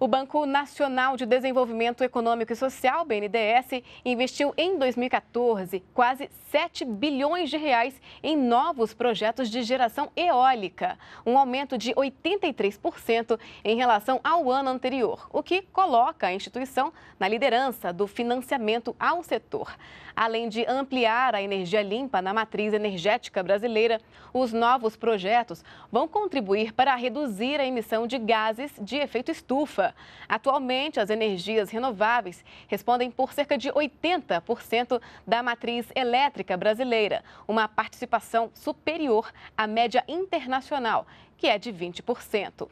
O Banco Nacional de Desenvolvimento Econômico e Social, BNDES, investiu em 2014 quase 7 bilhões de reais em novos projetos de geração eólica, um aumento de 83% em relação ao ano anterior, o que coloca a instituição na liderança do financiamento ao setor. Além de ampliar a energia limpa na matriz energética brasileira, os novos projetos vão contribuir para reduzir a emissão de gases de efeito estufa Atualmente, as energias renováveis respondem por cerca de 80% da matriz elétrica brasileira, uma participação superior à média internacional, que é de 20%.